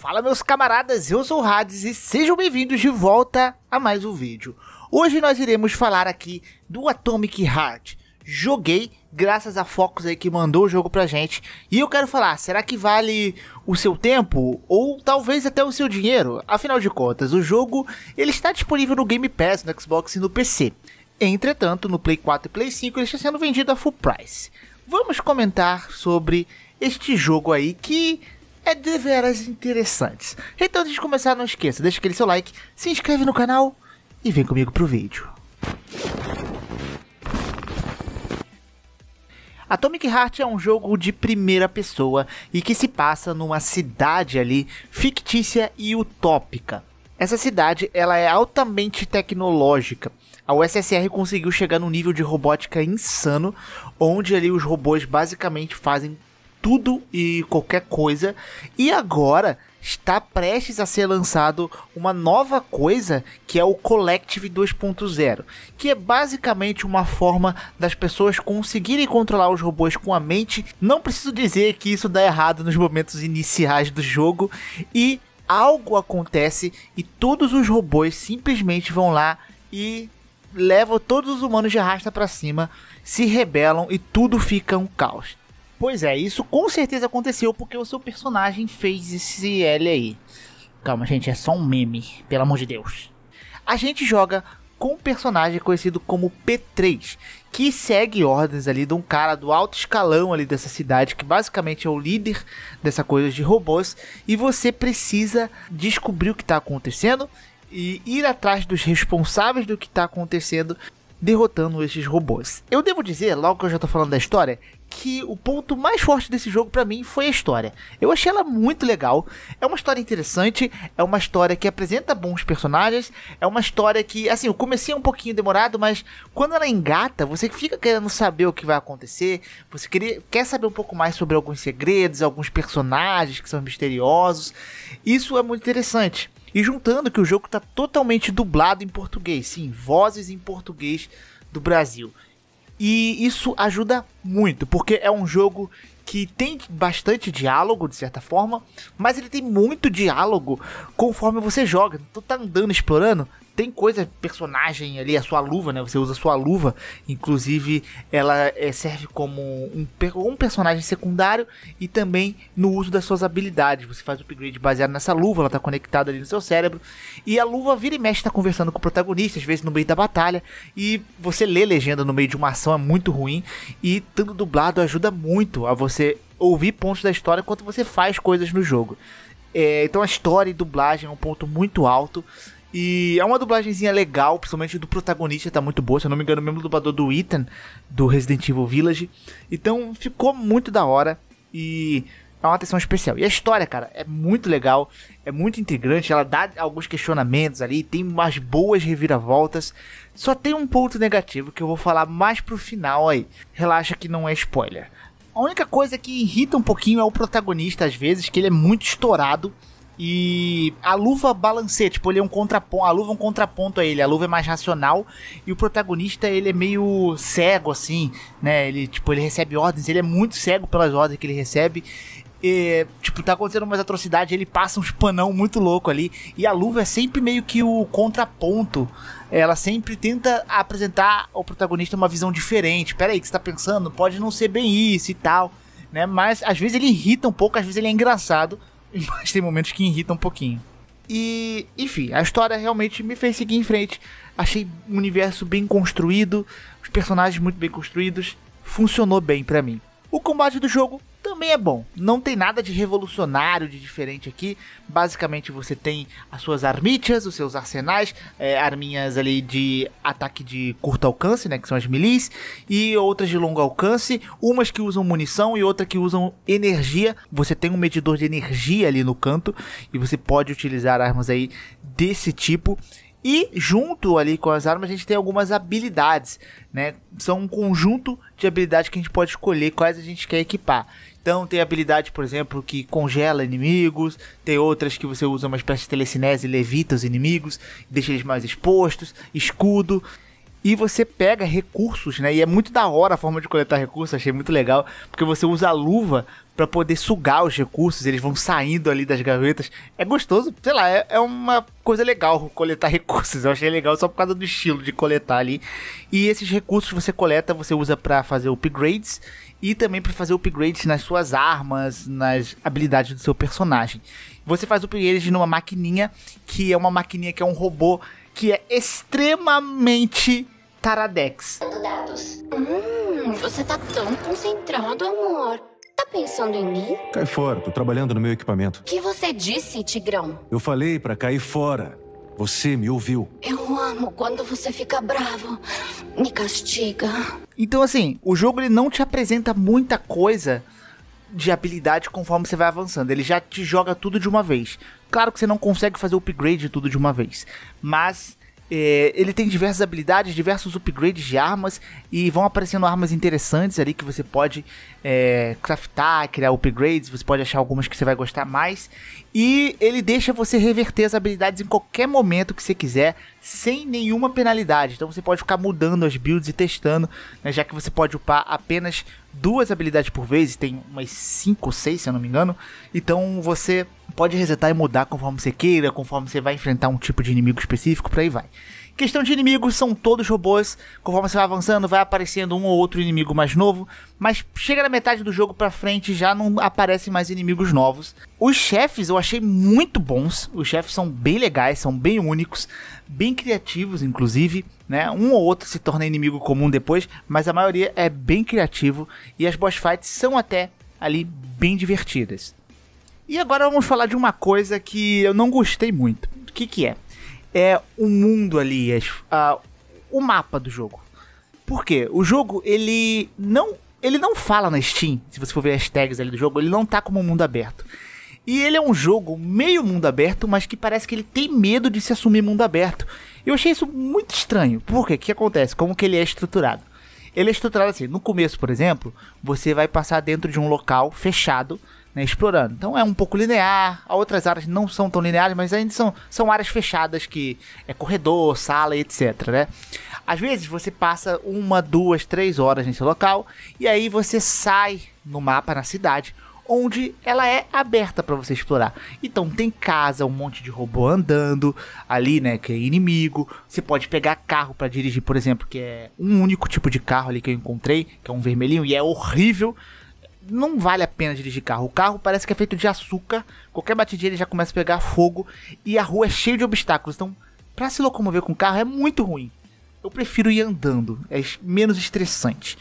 Fala meus camaradas, eu sou o Hades e sejam bem-vindos de volta a mais um vídeo. Hoje nós iremos falar aqui do Atomic Heart. Joguei graças a Focus aí que mandou o jogo pra gente. E eu quero falar, será que vale o seu tempo ou talvez até o seu dinheiro? Afinal de contas, o jogo ele está disponível no Game Pass, no Xbox e no PC. Entretanto, no Play 4 e Play 5 ele está sendo vendido a full price. Vamos comentar sobre este jogo aí que é deveras interessantes. Então, antes de começar, não esqueça, deixa aquele seu like, se inscreve no canal e vem comigo pro vídeo. Atomic Heart é um jogo de primeira pessoa e que se passa numa cidade ali fictícia e utópica. Essa cidade ela é altamente tecnológica. A USSR conseguiu chegar num nível de robótica insano, onde ali os robôs basicamente fazem tudo e qualquer coisa. E agora está prestes a ser lançado uma nova coisa que é o Collective 2.0, que é basicamente uma forma das pessoas conseguirem controlar os robôs com a mente. Não preciso dizer que isso dá errado nos momentos iniciais do jogo e algo acontece e todos os robôs simplesmente vão lá e levam todos os humanos de arrasta para cima, se rebelam e tudo fica um caos. Pois é, isso com certeza aconteceu porque o seu personagem fez esse L aí. Calma, gente, é só um meme, pelo amor de Deus. A gente joga com um personagem conhecido como P3, que segue ordens ali de um cara do alto escalão ali dessa cidade, que basicamente é o líder dessa coisa de robôs, e você precisa descobrir o que está acontecendo e ir atrás dos responsáveis do que está acontecendo derrotando esses robôs. Eu devo dizer, logo que eu já estou falando da história, que o ponto mais forte desse jogo para mim foi a história. Eu achei ela muito legal. É uma história interessante, é uma história que apresenta bons personagens, é uma história que, assim, o começo é um pouquinho demorado, mas quando ela engata, você fica querendo saber o que vai acontecer, você queria, quer saber um pouco mais sobre alguns segredos, alguns personagens que são misteriosos. Isso é muito interessante. E juntando que o jogo está totalmente dublado em português, sim, vozes em português do Brasil. E isso ajuda muito, porque é um jogo que tem bastante diálogo, de certa forma, mas ele tem muito diálogo conforme você joga. Tu tá andando, explorando, tem coisa, personagem ali, a sua luva, né? Você usa a sua luva, inclusive ela é, serve como um, um personagem secundário e também no uso das suas habilidades. Você faz o upgrade baseado nessa luva, ela tá conectada ali no seu cérebro. E a luva vira e mexe, tá conversando com o protagonista, às vezes no meio da batalha. E você lê legenda no meio de uma ação é muito ruim. E estando dublado ajuda muito a você ouvir pontos da história enquanto você faz coisas no jogo. É, então a história e dublagem é um ponto muito alto. E é uma dublagemzinha legal, principalmente do protagonista, tá muito boa. Se eu não me engano, o mesmo dublador do Ethan, do Resident Evil Village. Então ficou muito da hora e é uma atenção especial. E a história, cara, é muito legal, é muito intrigante. Ela dá alguns questionamentos ali, tem umas boas reviravoltas. Só tem um ponto negativo que eu vou falar mais pro final aí. Relaxa que não é spoiler. A única coisa que irrita um pouquinho é o protagonista, às vezes, que ele é muito estourado e a luva balanceia, tipo, ele é um contraponto. A luva é um contraponto a ele. A luva é mais racional. E o protagonista, ele é meio cego, assim, né? Ele, tipo, ele recebe ordens, ele é muito cego pelas ordens que ele recebe. E, tipo, tá acontecendo umas atrocidades, ele passa uns panão muito louco ali. E a luva é sempre meio que o contraponto. Ela sempre tenta apresentar ao protagonista uma visão diferente. Pera aí, que você tá pensando? Pode não ser bem isso e tal. Né? Mas às vezes ele irrita um pouco, às vezes ele é engraçado. mas tem momentos que irritam um pouquinho. E, enfim, a história realmente me fez seguir em frente. Achei o um universo bem construído, os personagens muito bem construídos, funcionou bem para mim. O combate do jogo também é bom. Não tem nada de revolucionário, de diferente aqui. Basicamente você tem as suas armichas, os seus arsenais, é, arminhas ali de ataque de curto alcance, né, que são as milis, e outras de longo alcance, umas que usam munição e outras que usam energia. Você tem um medidor de energia ali no canto e você pode utilizar armas aí desse tipo. E junto ali com as armas a gente tem algumas habilidades, né? São um conjunto de habilidades que a gente pode escolher quais a gente quer equipar. Então tem habilidade, por exemplo, que congela inimigos, tem outras que você usa uma espécie de telecinese e levita os inimigos, deixa eles mais expostos, escudo e você pega recursos, né? E é muito da hora a forma de coletar recursos, achei muito legal, porque você usa a luva para poder sugar os recursos, eles vão saindo ali das gavetas. É gostoso, sei lá, é, é, uma coisa legal coletar recursos. Eu achei legal só por causa do estilo de coletar ali. E esses recursos você coleta, você usa para fazer upgrades e também para fazer upgrades nas suas armas, nas habilidades do seu personagem. Você faz upgrades numa maquininha, que é uma maquininha que é um robô que é extremamente Taradex. Dados. Hum, você tá tão concentrado, amor. Tá pensando em mim? Cai fora, tô trabalhando no meu equipamento. O que você disse, Tigrão? Eu falei pra cair fora. Você me ouviu. Eu amo quando você fica bravo. Me castiga. Então, assim, o jogo ele não te apresenta muita coisa de habilidade conforme você vai avançando. Ele já te joga tudo de uma vez. Claro que você não consegue fazer o upgrade tudo de uma vez, mas é, ele tem diversas habilidades, diversos upgrades de armas e vão aparecendo armas interessantes ali que você pode é, craftar, criar upgrades, você pode achar algumas que você vai gostar mais. E ele deixa você reverter as habilidades em qualquer momento que você quiser, sem nenhuma penalidade. Então você pode ficar mudando as builds e testando, né, já que você pode upar apenas duas habilidades por vez, tem umas 5 ou 6, se eu não me engano. Então você pode resetar e mudar conforme você queira, conforme você vai enfrentar um tipo de inimigo específico, por aí vai. Questão de inimigos, são todos robôs. Conforme você vai avançando, vai aparecendo um ou outro inimigo mais novo. Mas chega na metade do jogo pra frente, já não aparecem mais inimigos novos. Os chefes eu achei muito bons. Os chefes são bem legais, são bem únicos, bem criativos, inclusive. Né? Um ou outro se torna inimigo comum depois, mas a maioria é bem criativo. E as boss fights são até ali bem divertidas. E agora vamos falar de uma coisa que eu não gostei muito. O que, que é? é o mundo ali, é a, o mapa do jogo. Por quê? O jogo, ele não. Ele não fala na Steam, se você for ver as tags ali do jogo, ele não tá como mundo aberto. E ele é um jogo meio mundo aberto, mas que parece que ele tem medo de se assumir mundo aberto. Eu achei isso muito estranho. Por quê? O que acontece? Como que ele é estruturado? Ele é estruturado assim, no começo, por exemplo, você vai passar dentro de um local fechado né, explorando. Então é um pouco linear, outras áreas não são tão lineares, mas ainda são, são áreas fechadas que é corredor, sala etc. Né? Às vezes você passa uma, duas, três horas nesse local e aí você sai no mapa, na cidade, onde ela é aberta para você explorar. Então tem casa, um monte de robô andando ali, né, que é inimigo. Você pode pegar carro para dirigir, por exemplo, que é um único tipo de carro ali que eu encontrei, que é um vermelhinho e é horrível não vale a pena dirigir carro. O carro parece que é feito de açúcar, qualquer batidinha ele já começa a pegar fogo e a rua é cheia de obstáculos. Então, para se locomover com carro é muito ruim. Eu prefiro ir andando, é menos estressante.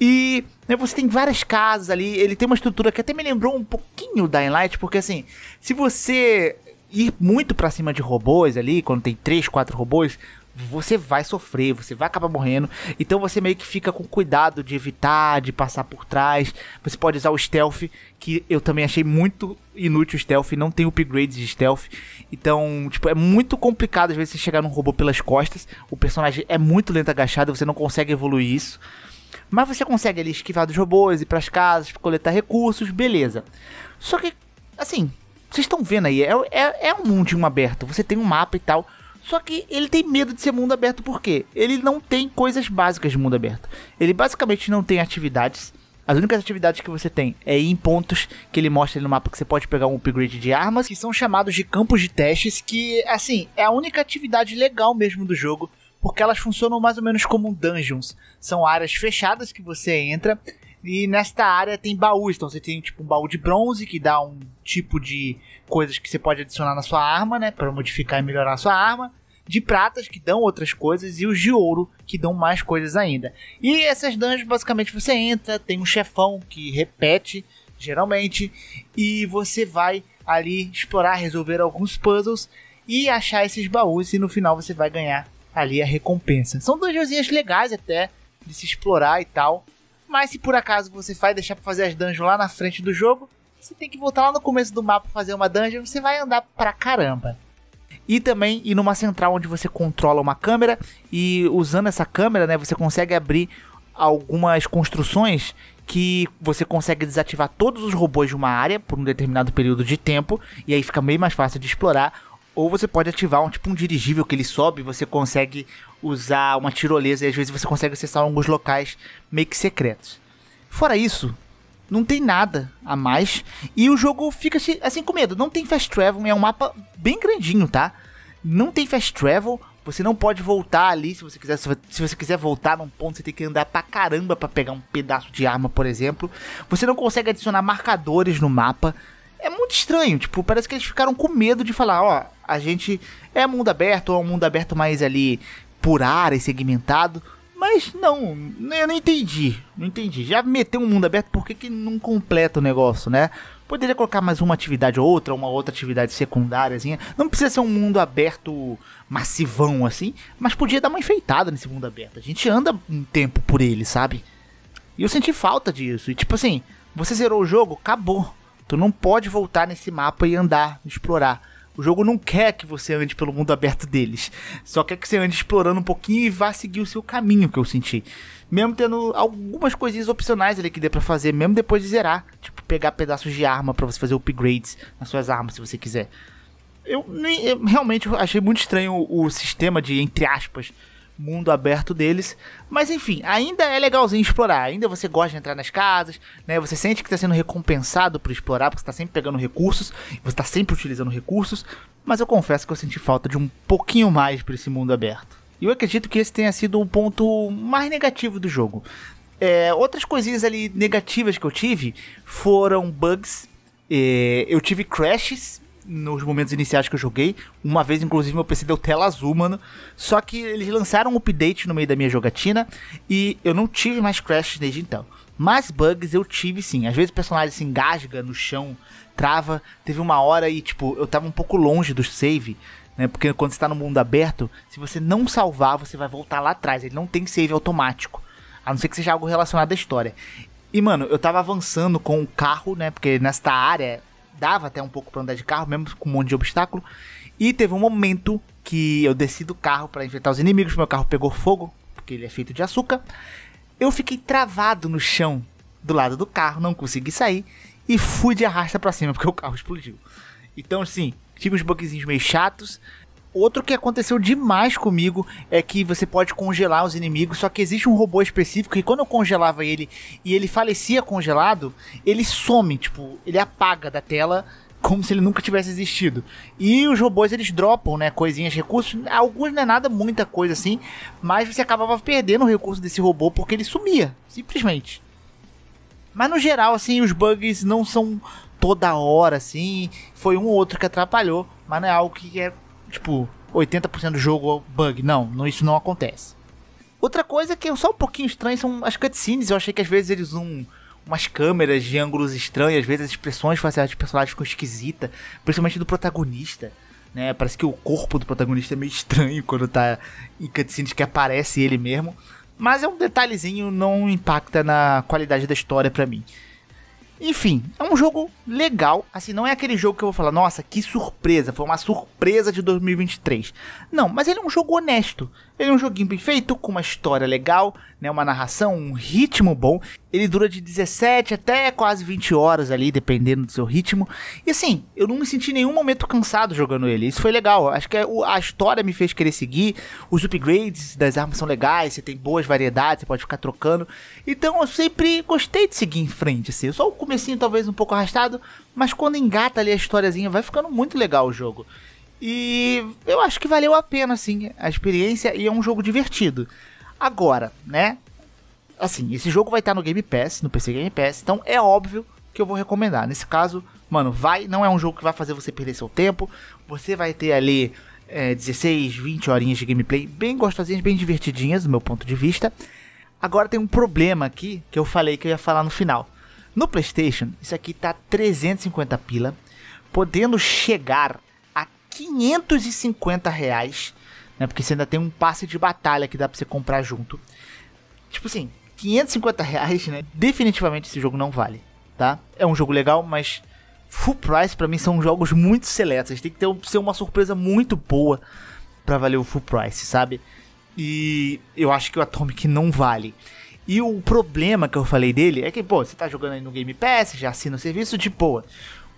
E né, você tem várias casas ali, ele tem uma estrutura que até me lembrou um pouquinho da Enlight, porque assim, se você ir muito para cima de robôs ali, quando tem 3, 4 robôs, você vai sofrer, você vai acabar morrendo. Então você meio que fica com cuidado de evitar, de passar por trás. Você pode usar o stealth, que eu também achei muito inútil o stealth, não tem upgrades de stealth. Então, tipo, é muito complicado às vezes você chegar num robô pelas costas. O personagem é muito lento agachado, você não consegue evoluir isso. Mas você consegue ali esquivar dos robôs, ir pras casas, coletar recursos, beleza. Só que, assim, vocês estão vendo aí, é, é, é um mundinho aberto. Você tem um mapa e tal só que ele tem medo de ser mundo aberto porque ele não tem coisas básicas de mundo aberto. Ele basicamente não tem atividades. As únicas atividades que você tem é ir em pontos que ele mostra ali no mapa que você pode pegar um upgrade de armas, que são chamados de campos de testes, que, assim, é a única atividade legal mesmo do jogo, porque elas funcionam mais ou menos como dungeons. São áreas fechadas que você entra e nesta área tem baús, então você tem tipo um baú de bronze que dá um tipo de coisas que você pode adicionar na sua arma, né, para modificar e melhorar a sua arma de pratas que dão outras coisas e os de ouro que dão mais coisas ainda. E essas dungeons basicamente você entra, tem um chefão que repete geralmente e você vai ali explorar, resolver alguns puzzles e achar esses baús e no final você vai ganhar ali a recompensa. São dungeonzinhas legais até de se explorar e tal. Mas se por acaso você vai deixar pra fazer as dungeons lá na frente do jogo, você tem que voltar lá no começo do mapa pra fazer uma dungeon, você vai andar pra caramba. E também ir numa central onde você controla uma câmera e usando essa câmera, né, você consegue abrir algumas construções que você consegue desativar todos os robôs de uma área por um determinado período de tempo e aí fica meio mais fácil de explorar ou você pode ativar um tipo um dirigível que ele sobe, você consegue usar uma tirolesa e às vezes você consegue acessar alguns locais meio que secretos. Fora isso, não tem nada a mais e o jogo fica assim, assim com medo. Não tem fast travel, é um mapa bem grandinho, tá? Não tem fast travel, você não pode voltar ali se você quiser. Se você quiser voltar num ponto, você tem que andar pra caramba para pegar um pedaço de arma, por exemplo. Você não consegue adicionar marcadores no mapa. É muito estranho, tipo, parece que eles ficaram com medo de falar, ó, a gente é mundo aberto, ou é um mundo aberto mais ali por área, segmentado. Mas não, eu não entendi. Não entendi. Já meteu um mundo aberto, por que, que não completa o negócio, né? Poderia colocar mais uma atividade ou outra, uma outra atividade secundáriazinha. Não precisa ser um mundo aberto massivão assim, mas podia dar uma enfeitada nesse mundo aberto. A gente anda um tempo por ele, sabe? E eu senti falta disso. E tipo assim, você zerou o jogo, acabou. Tu não pode voltar nesse mapa e andar, explorar. O jogo não quer que você ande pelo mundo aberto deles. Só quer que você ande explorando um pouquinho e vá seguir o seu caminho, que eu senti. Mesmo tendo algumas coisinhas opcionais ali que dê para fazer, mesmo depois de zerar. Tipo, pegar pedaços de arma para você fazer upgrades nas suas armas, se você quiser. Eu, eu realmente achei muito estranho o, o sistema de, entre aspas, mundo aberto deles. Mas enfim, ainda é legalzinho explorar. Ainda você gosta de entrar nas casas, né? Você sente que está sendo recompensado por explorar, porque você está sempre pegando recursos, você está sempre utilizando recursos. Mas eu confesso que eu senti falta de um pouquinho mais para esse mundo aberto. E eu acredito que esse tenha sido o ponto mais negativo do jogo. É, outras coisinhas ali negativas que eu tive foram bugs. É, eu tive crashes nos momentos iniciais que eu joguei. Uma vez, inclusive, meu PC deu tela azul, mano. Só que eles lançaram um update no meio da minha jogatina e eu não tive mais crashes desde então. Mas bugs eu tive sim. Às vezes o personagem se engasga no chão, trava. Teve uma hora e, tipo, eu tava um pouco longe do save. Né, porque quando você tá no mundo aberto, se você não salvar, você vai voltar lá atrás. Ele não tem save automático. A não ser que seja algo relacionado à história. E, mano, eu tava avançando com o carro, né? Porque nesta área dava até um pouco pra andar de carro, mesmo com um monte de obstáculo. E teve um momento que eu desci do carro para enfrentar os inimigos, meu carro pegou fogo, porque ele é feito de açúcar. Eu fiquei travado no chão do lado do carro, não consegui sair e fui de arrasta para cima porque o carro explodiu. Então, assim, tive uns bugzinhos meio chatos. Outro que aconteceu demais comigo é que você pode congelar os inimigos, só que existe um robô específico que quando eu congelava ele e ele falecia congelado, ele some, tipo, ele apaga da tela como se ele nunca tivesse existido. E os robôs eles dropam, né, coisinhas, recursos, alguns não é nada muita coisa assim, mas você acabava perdendo o recurso desse robô porque ele sumia, simplesmente. Mas no geral, assim, os bugs não são toda hora, assim. Foi um ou outro que atrapalhou, mas não é algo que é tipo, 80% do jogo é bug. Não, não, isso não acontece. Outra coisa é que é só um pouquinho estranho são as cutscenes. Eu achei que às vezes eles um umas câmeras de ângulos estranhos, às vezes as expressões faciais dos personagens ficam esquisitas, principalmente do protagonista. Né? Parece que o corpo do protagonista é meio estranho quando tá em cutscenes que aparece ele mesmo. Mas é um detalhezinho, não impacta na qualidade da história para mim. Enfim, é um jogo legal. Assim, não é aquele jogo que eu vou falar, nossa, que surpresa, foi uma surpresa de 2023. Não, mas ele é um jogo honesto. Ele é um joguinho bem feito, com uma história legal, né, uma narração, um ritmo bom. Ele dura de 17 até quase 20 horas ali, dependendo do seu ritmo. E assim, eu não me senti em nenhum momento cansado jogando ele. Isso foi legal. Acho que é a história me fez querer seguir. Os upgrades das armas são legais, você tem boas variedades, você pode ficar trocando. Então eu sempre gostei de seguir em frente, assim. Eu só comecinho talvez um pouco arrastado, mas quando engata ali a historiazinha, vai ficando muito legal o jogo. E eu acho que valeu a pena, assim a experiência e é um jogo divertido. Agora, né? Assim, esse jogo vai estar no Game Pass, no PC Game Pass, então é óbvio que eu vou recomendar. Nesse caso, mano, vai, não é um jogo que vai fazer você perder seu tempo. Você vai ter ali é, 16, 20 horinhas de gameplay bem gostosinhas, bem divertidinhas, do meu ponto de vista. Agora tem um problema aqui que eu falei que eu ia falar no final. No PlayStation, isso aqui tá 350 pila, podendo chegar a 550 reais, né? Porque você ainda tem um passe de batalha que dá pra você comprar junto. Tipo assim, 550 reais, né? Definitivamente esse jogo não vale, tá? É um jogo legal, mas full price para mim são jogos muito seletos. Tem que ter, ser uma surpresa muito boa para valer o full price, sabe? E eu acho que o Atomic não vale. E o problema que eu falei dele é que, pô, você tá jogando aí no Game Pass, já assina o serviço de boa.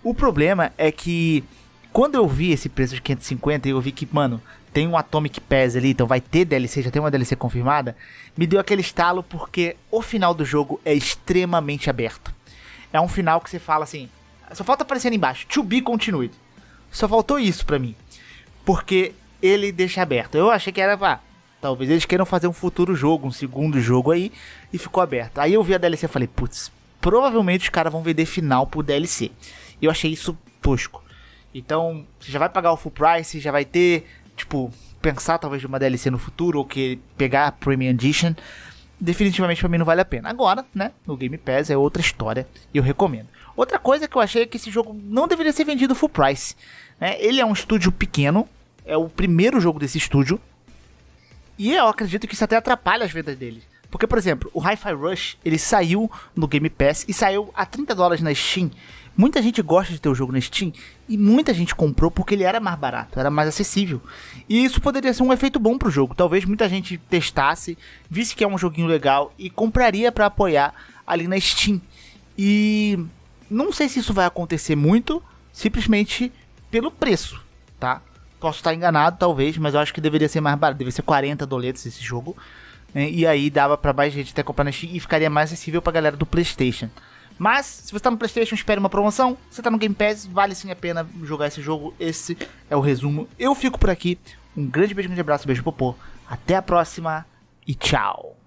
O problema é que quando eu vi esse preço de 550 e eu vi que, mano, tem um Atomic Pass ali, então vai ter DLC, já tem uma DLC confirmada, me deu aquele estalo porque o final do jogo é extremamente aberto. É um final que você fala assim, só falta ali embaixo, to be continued. Só faltou isso pra mim. Porque ele deixa aberto. Eu achei que era, pra... Talvez eles queiram fazer um futuro jogo, um segundo jogo aí, e ficou aberto. Aí eu vi a DLC e falei, putz, provavelmente os caras vão vender final pro DLC. E eu achei isso tosco. Então, você já vai pagar o full price, já vai ter, tipo, pensar talvez de uma DLC no futuro, ou que pegar a Premium Edition. Definitivamente para mim não vale a pena. Agora, né, no Game Pass é outra história e eu recomendo. Outra coisa que eu achei é que esse jogo não deveria ser vendido full price. Né? Ele é um estúdio pequeno, é o primeiro jogo desse estúdio, e eu acredito que isso até atrapalha as vendas dele. Porque, por exemplo, o Hi-Fi Rush, ele saiu no Game Pass e saiu a 30 dólares na Steam. Muita gente gosta de ter o jogo na Steam e muita gente comprou porque ele era mais barato, era mais acessível. E isso poderia ser um efeito bom pro jogo. Talvez muita gente testasse, visse que é um joguinho legal e compraria para apoiar ali na Steam. E não sei se isso vai acontecer muito, simplesmente pelo preço, tá? Posso estar enganado, talvez, mas eu acho que deveria ser mais barato. Deveria ser 40 doletas esse jogo. Né? E aí dava para mais gente até comprar na Steam e ficaria mais acessível pra galera do PlayStation. Mas, se você tá no PlayStation, espere uma promoção. Se você tá no Game Pass, vale sim a pena jogar esse jogo. Esse é o resumo. Eu fico por aqui. Um grande beijo, grande abraço, beijo popô. Até a próxima e tchau.